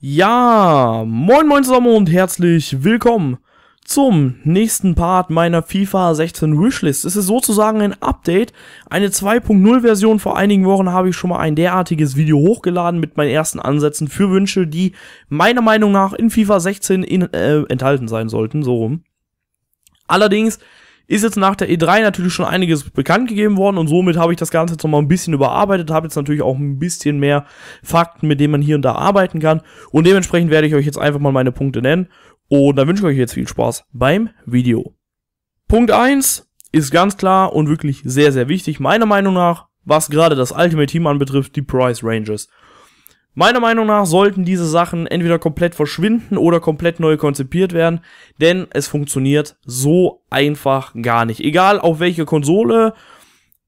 Ja, moin moin zusammen und herzlich willkommen zum nächsten Part meiner FIFA 16 Wishlist. Es ist sozusagen ein Update, eine 2.0 Version. Vor einigen Wochen habe ich schon mal ein derartiges Video hochgeladen mit meinen ersten Ansätzen für Wünsche, die meiner Meinung nach in FIFA 16 in, äh, enthalten sein sollten, so rum. Allerdings ist jetzt nach der E3 natürlich schon einiges bekannt gegeben worden und somit habe ich das Ganze jetzt nochmal ein bisschen überarbeitet, habe jetzt natürlich auch ein bisschen mehr Fakten, mit denen man hier und da arbeiten kann und dementsprechend werde ich euch jetzt einfach mal meine Punkte nennen und dann wünsche ich euch jetzt viel Spaß beim Video. Punkt 1 ist ganz klar und wirklich sehr, sehr wichtig, meiner Meinung nach, was gerade das Ultimate Team anbetrifft, die Price Ranges. Meiner Meinung nach sollten diese Sachen entweder komplett verschwinden oder komplett neu konzipiert werden, denn es funktioniert so einfach gar nicht. Egal auf welche Konsole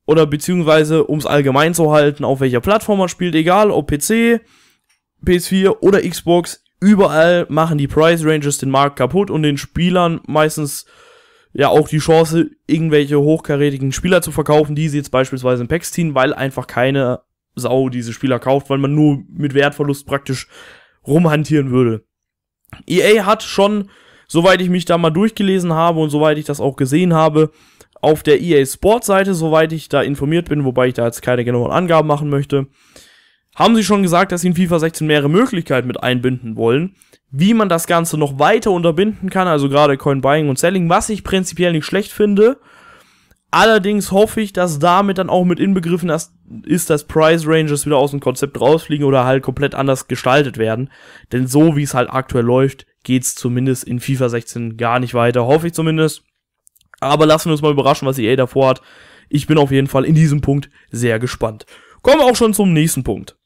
oder beziehungsweise, um es allgemein zu halten, auf welcher Plattform man spielt, egal ob PC, PS4 oder Xbox, überall machen die Price Ranges den Markt kaputt und den Spielern meistens ja auch die Chance, irgendwelche hochkarätigen Spieler zu verkaufen, die sie jetzt beispielsweise in Packs ziehen, weil einfach keine Sau diese Spieler kauft, weil man nur mit Wertverlust praktisch rumhantieren würde. EA hat schon, soweit ich mich da mal durchgelesen habe und soweit ich das auch gesehen habe, auf der EA Sports Seite, soweit ich da informiert bin, wobei ich da jetzt keine genauen Angaben machen möchte, haben sie schon gesagt, dass sie in FIFA 16 mehrere Möglichkeiten mit einbinden wollen. Wie man das Ganze noch weiter unterbinden kann, also gerade Coin Buying und Selling, was ich prinzipiell nicht schlecht finde, Allerdings hoffe ich, dass damit dann auch mit inbegriffen ist, dass Price Ranges wieder aus dem Konzept rausfliegen oder halt komplett anders gestaltet werden. Denn so wie es halt aktuell läuft, geht's zumindest in FIFA 16 gar nicht weiter, hoffe ich zumindest. Aber lassen wir uns mal überraschen, was EA davor hat. Ich bin auf jeden Fall in diesem Punkt sehr gespannt. Kommen wir auch schon zum nächsten Punkt.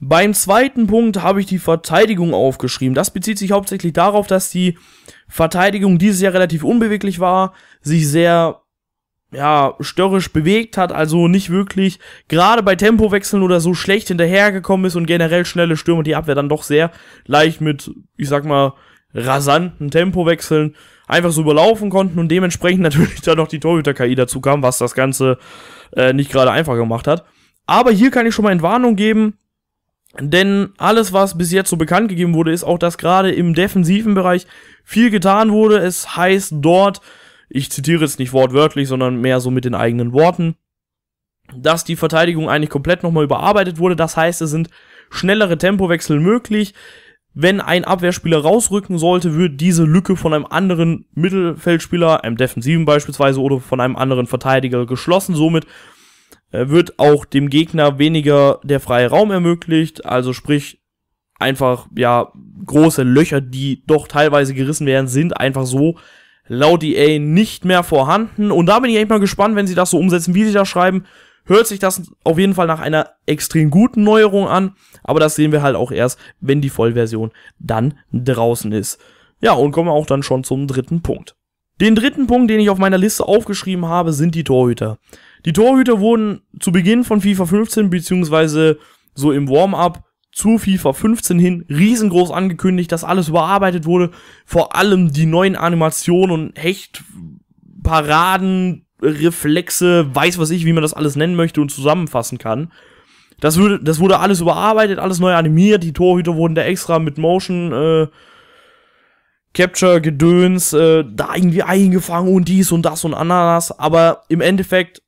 Beim zweiten Punkt habe ich die Verteidigung aufgeschrieben. Das bezieht sich hauptsächlich darauf, dass die Verteidigung dieses Jahr relativ unbeweglich war, sich sehr ja, störrisch bewegt hat, also nicht wirklich gerade bei Tempowechseln oder so schlecht hinterhergekommen ist und generell schnelle Stürme die Abwehr dann doch sehr leicht mit, ich sag mal, rasanten Tempowechseln einfach so überlaufen konnten und dementsprechend natürlich dann noch die Torhüter-KI dazu kam, was das Ganze äh, nicht gerade einfach gemacht hat. Aber hier kann ich schon mal Entwarnung geben, denn alles, was bis jetzt so bekannt gegeben wurde, ist auch, dass gerade im defensiven Bereich viel getan wurde. Es heißt dort, ich zitiere jetzt nicht wortwörtlich, sondern mehr so mit den eigenen Worten, dass die Verteidigung eigentlich komplett nochmal überarbeitet wurde. Das heißt, es sind schnellere Tempowechsel möglich. Wenn ein Abwehrspieler rausrücken sollte, wird diese Lücke von einem anderen Mittelfeldspieler, einem Defensiven beispielsweise, oder von einem anderen Verteidiger geschlossen. Somit äh, wird auch dem Gegner weniger der freie Raum ermöglicht. Also sprich, einfach, ja, große Löcher, die doch teilweise gerissen werden, sind einfach so laut EA nicht mehr vorhanden. Und da bin ich echt mal gespannt, wenn sie das so umsetzen, wie sie das schreiben. Hört sich das auf jeden Fall nach einer extrem guten Neuerung an, aber das sehen wir halt auch erst, wenn die Vollversion dann draußen ist. Ja, und kommen wir auch dann schon zum dritten Punkt. Den dritten Punkt, den ich auf meiner Liste aufgeschrieben habe, sind die Torhüter. Die Torhüter wurden zu Beginn von FIFA 15 beziehungsweise so im Warm-up zu FIFA 15 hin riesengroß angekündigt, dass alles überarbeitet wurde. Vor allem die neuen Animationen und Hechtparaden, Reflexe, weiß was ich, wie man das alles nennen möchte und zusammenfassen kann. Das wurde, das wurde alles überarbeitet, alles neu animiert. Die Torhüter wurden da extra mit Motion äh, Capture Gedöns äh, da irgendwie eingefangen und dies und das und Ananas. Aber im Endeffekt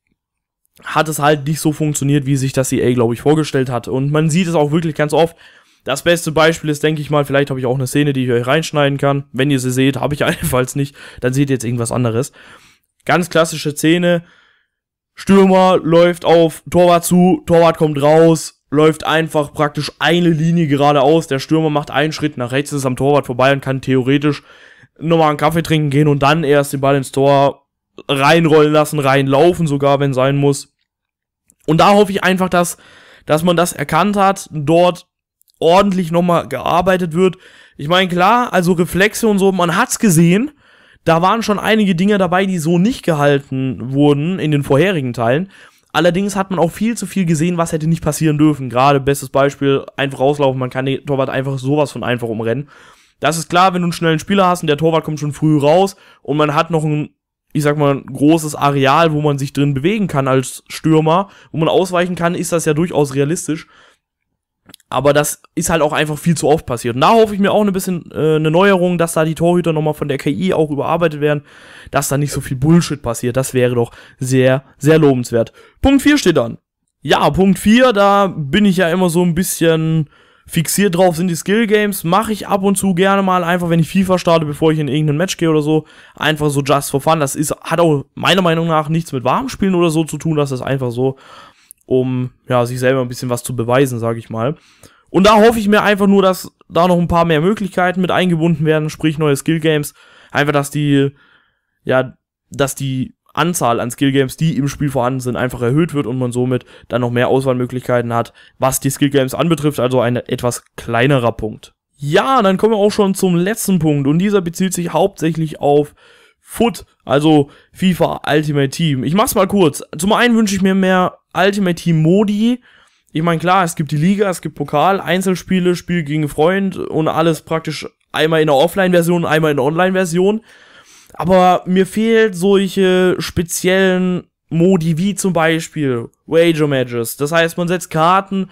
hat es halt nicht so funktioniert, wie sich das EA, glaube ich, vorgestellt hat. Und man sieht es auch wirklich ganz oft. Das beste Beispiel ist, denke ich mal, vielleicht habe ich auch eine Szene, die ich euch reinschneiden kann. Wenn ihr sie seht, habe ich allenfalls nicht. Dann seht ihr jetzt irgendwas anderes. Ganz klassische Szene. Stürmer läuft auf Torwart zu, Torwart kommt raus, läuft einfach praktisch eine Linie geradeaus. Der Stürmer macht einen Schritt nach rechts, ist am Torwart vorbei und kann theoretisch nochmal einen Kaffee trinken gehen und dann erst den Ball ins Tor reinrollen lassen, reinlaufen sogar, wenn sein muss. Und da hoffe ich einfach, dass, dass man das erkannt hat, dort ordentlich nochmal gearbeitet wird. Ich meine, klar, also Reflexe und so, man hat's gesehen. Da waren schon einige Dinge dabei, die so nicht gehalten wurden in den vorherigen Teilen. Allerdings hat man auch viel zu viel gesehen, was hätte nicht passieren dürfen. Gerade bestes Beispiel, einfach rauslaufen, man kann den Torwart einfach sowas von einfach umrennen. Das ist klar, wenn du einen schnellen Spieler hast und der Torwart kommt schon früh raus und man hat noch einen ich sag mal, ein großes Areal, wo man sich drin bewegen kann als Stürmer, wo man ausweichen kann, ist das ja durchaus realistisch. Aber das ist halt auch einfach viel zu oft passiert. Und da hoffe ich mir auch ein bisschen äh, eine Neuerung, dass da die Torhüter nochmal von der KI auch überarbeitet werden, dass da nicht so viel Bullshit passiert. Das wäre doch sehr, sehr lobenswert. Punkt 4 steht dann. Ja, Punkt 4, da bin ich ja immer so ein bisschen fixiert drauf sind die Skill Games. Mache ich ab und zu gerne mal einfach, wenn ich FIFA starte, bevor ich in irgendein Match gehe oder so. Einfach so just for fun. Das ist, hat auch meiner Meinung nach nichts mit Warmspielen oder so zu tun. Das ist einfach so, um ja, sich selber ein bisschen was zu beweisen, sage ich mal. Und da hoffe ich mir einfach nur, dass da noch ein paar mehr Möglichkeiten mit eingebunden werden, sprich neue Skill Games. Einfach, dass die, ja, dass die Anzahl an Skillgames, die im Spiel vorhanden sind, einfach erhöht wird und man somit dann noch mehr Auswahlmöglichkeiten hat, was die Skillgames anbetrifft, also ein etwas kleinerer Punkt. Ja, dann kommen wir auch schon zum letzten Punkt und dieser bezieht sich hauptsächlich auf Foot, also FIFA Ultimate Team. Ich mach's mal kurz. Zum einen wünsche ich mir mehr Ultimate Team Modi, ich meine, klar, es gibt die Liga, es gibt Pokal, Einzelspiele, Spiel gegen Freund und alles praktisch einmal in der Offline-Version, einmal in der Online-Version. Aber mir fehlt solche speziellen Modi wie zum Beispiel Wager Matches. Das heißt, man setzt Karten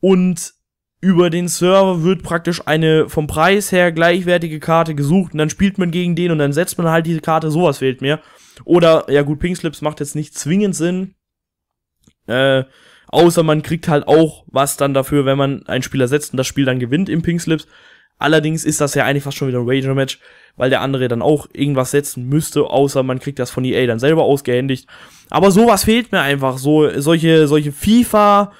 und über den Server wird praktisch eine vom Preis her gleichwertige Karte gesucht und dann spielt man gegen den und dann setzt man halt diese Karte, sowas fehlt mir. Oder, ja gut, Pink Slips macht jetzt nicht zwingend Sinn. Äh, außer man kriegt halt auch was dann dafür, wenn man einen Spieler setzt und das Spiel dann gewinnt im Pink Slips. Allerdings ist das ja eigentlich fast schon wieder ein Wager-Match, weil der andere dann auch irgendwas setzen müsste, außer man kriegt das von EA dann selber ausgehändigt. Aber sowas fehlt mir einfach. So, solche, solche FIFA,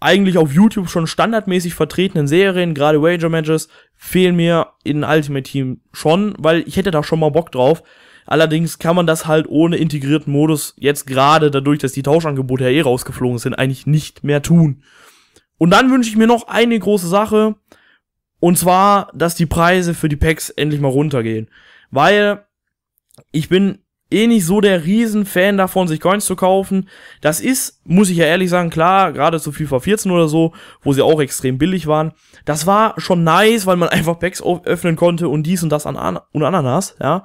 eigentlich auf YouTube schon standardmäßig vertretenen Serien, gerade Wager-Matches, fehlen mir in Ultimate Team schon, weil ich hätte da schon mal Bock drauf. Allerdings kann man das halt ohne integrierten Modus jetzt gerade dadurch, dass die Tauschangebote ja eh rausgeflogen sind, eigentlich nicht mehr tun. Und dann wünsche ich mir noch eine große Sache. Und zwar, dass die Preise für die Packs endlich mal runtergehen. Weil ich bin eh nicht so der Riesenfan davon, sich Coins zu kaufen. Das ist, muss ich ja ehrlich sagen, klar, gerade zu FIFA 14 oder so, wo sie auch extrem billig waren. Das war schon nice, weil man einfach Packs öffnen konnte und dies und das an, an und Ananas, ja.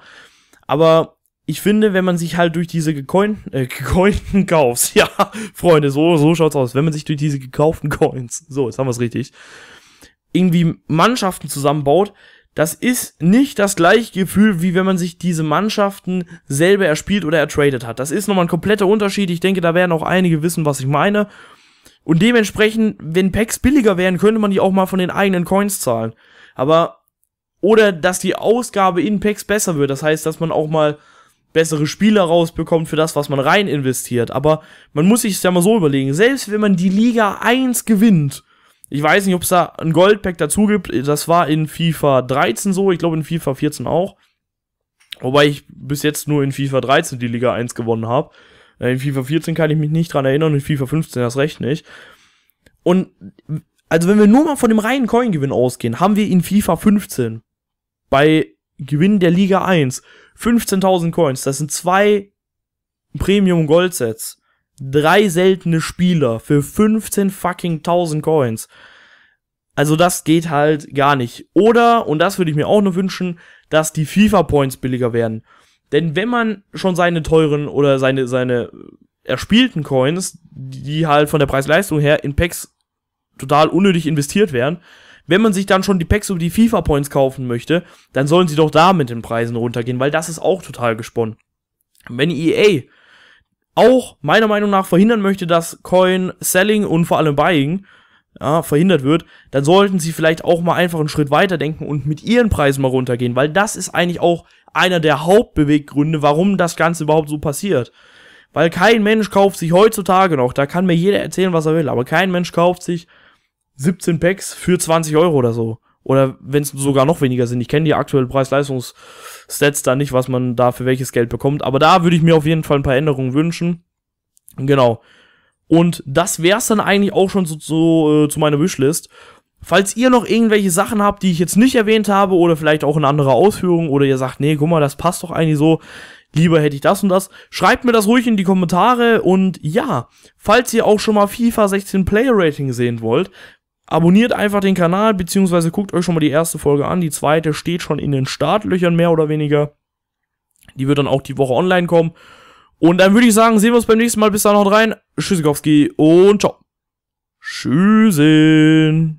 Aber ich finde, wenn man sich halt durch diese gecointen, äh, gecointen Kaufs, ja, Freunde, so, so schaut's aus, wenn man sich durch diese gekauften Coins, so, jetzt haben wir's richtig, irgendwie Mannschaften zusammenbaut, das ist nicht das gleiche Gefühl, wie wenn man sich diese Mannschaften selber erspielt oder ertradet hat. Das ist nochmal ein kompletter Unterschied. Ich denke, da werden auch einige wissen, was ich meine. Und dementsprechend, wenn Packs billiger wären, könnte man die auch mal von den eigenen Coins zahlen. Aber, oder dass die Ausgabe in Packs besser wird. Das heißt, dass man auch mal bessere Spieler rausbekommt für das, was man rein investiert. Aber man muss sich es ja mal so überlegen. Selbst wenn man die Liga 1 gewinnt, ich weiß nicht, ob es da ein Goldpack dazu gibt. Das war in FIFA 13 so, ich glaube in FIFA 14 auch. Wobei ich bis jetzt nur in FIFA 13 die Liga 1 gewonnen habe. Äh, in FIFA 14 kann ich mich nicht dran erinnern, in FIFA 15 das recht nicht. Und also wenn wir nur mal von dem reinen Coin-Gewinn ausgehen, haben wir in FIFA 15 bei Gewinn der Liga 1 15.000 Coins. Das sind zwei Premium-Gold-Sets drei seltene Spieler für 15 fucking 1000 Coins. Also das geht halt gar nicht. Oder, und das würde ich mir auch nur wünschen, dass die FIFA-Points billiger werden. Denn wenn man schon seine teuren oder seine, seine äh, erspielten Coins, die halt von der Preis-Leistung her in Packs total unnötig investiert werden, wenn man sich dann schon die Packs über die FIFA-Points kaufen möchte, dann sollen sie doch da mit den Preisen runtergehen, weil das ist auch total gesponnen. Wenn EA auch meiner Meinung nach verhindern möchte, dass Coin Selling und vor allem Buying ja, verhindert wird, dann sollten sie vielleicht auch mal einfach einen Schritt weiter denken und mit ihren Preisen mal runtergehen, weil das ist eigentlich auch einer der Hauptbeweggründe, warum das Ganze überhaupt so passiert. Weil kein Mensch kauft sich heutzutage noch, da kann mir jeder erzählen, was er will, aber kein Mensch kauft sich 17 Packs für 20 Euro oder so. Oder wenn es sogar noch weniger sind. Ich kenne die aktuellen preis leistungs sets da nicht, was man da für welches Geld bekommt. Aber da würde ich mir auf jeden Fall ein paar Änderungen wünschen. Genau. Und das wär's dann eigentlich auch schon so, so äh, zu meiner Wishlist. Falls ihr noch irgendwelche Sachen habt, die ich jetzt nicht erwähnt habe oder vielleicht auch in anderer Ausführung oder ihr sagt, nee, guck mal, das passt doch eigentlich so, lieber hätte ich das und das, schreibt mir das ruhig in die Kommentare und ja, falls ihr auch schon mal FIFA 16 Player Rating sehen wollt, Abonniert einfach den Kanal, beziehungsweise guckt euch schon mal die erste Folge an. Die zweite steht schon in den Startlöchern, mehr oder weniger. Die wird dann auch die Woche online kommen. Und dann würde ich sagen, sehen wir uns beim nächsten Mal. Bis dann noch rein. Tschüssikowski und ciao. Tschüssin.